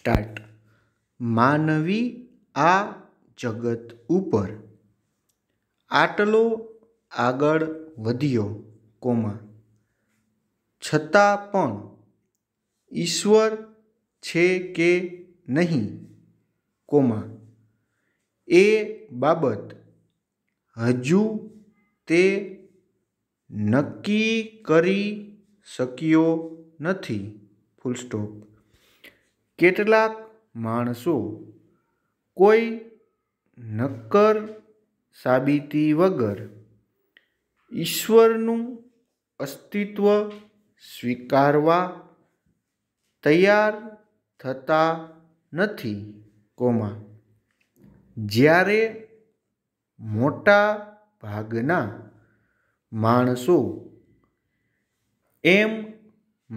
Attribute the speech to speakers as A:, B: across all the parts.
A: start માનવી આ જગત ઉપર આટલો આગળ વધ્યો કોમા છતાં પણ ઈશ્વર છે કે નહીં કોમા એ બાબત હજુ તે નક્કી કરી શક્યો નથી ફૂલ સ્ટોપ કેટલાક માણસો કોઈ નક્કર સાબિતી વગર ઈશ્વરનું અસ્તિત્વ સ્વીકારવા તૈયાર થતા નથી કોમા જ્યારે મોટા ભાગના માણસો એમ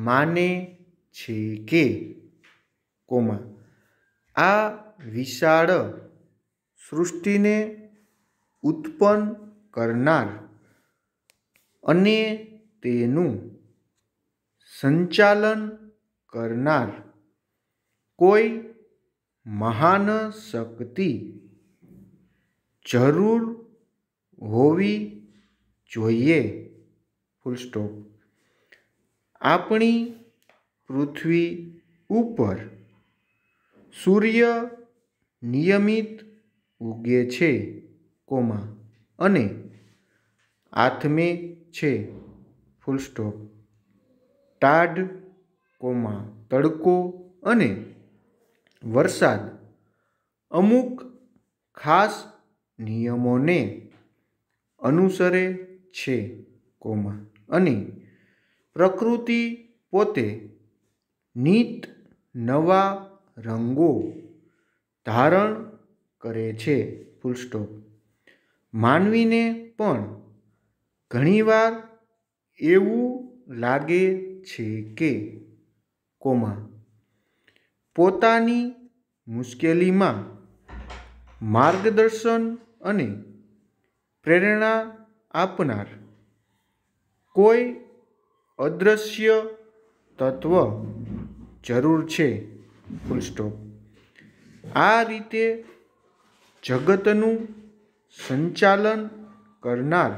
A: માને છે કે કોમા આ વિશાળ સૃષ્ટિને ઉત્પન્ન કરનાર અને તેનું સંચાલન કરનાર કોઈ મહાન શક્તિ જરૂર હોવી જોઈએ ફૂલ સ્ટોપ આપણી પૃથ્વી ઉપર સૂર્ય નિયમિત ઉગે છે કોમા અને આથમે છે ફૂલ સ્ટોપ ટાઢ કોમા તડકો અને વરસાદ અમુક ખાસ નિયમોને અનુસરે છે કોમા અને પ્રકૃતિ પોતે નીત નવા રંગો ધારણ કરે છે ફૂલ સ્ટોપ માનવીને પણ ઘણીવાર એવું લાગે છે કે કોમા પોતાની મુશ્કેલીમાં માર્ગદર્શન અને પ્રેરણા આપનાર કોઈ અદૃશ્ય તત્વ જરૂર છે ફૂલ સ્ટોપ આ રીતે જગતનું સંચાલન કરનાર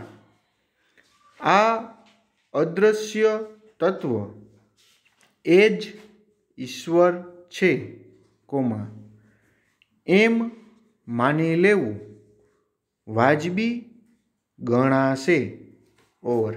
A: આ અદૃશ્ય તત્વ એ જ ઈશ્વર છે કોમાં એમ માની લેવું વાજબી ગણાશે ઓવર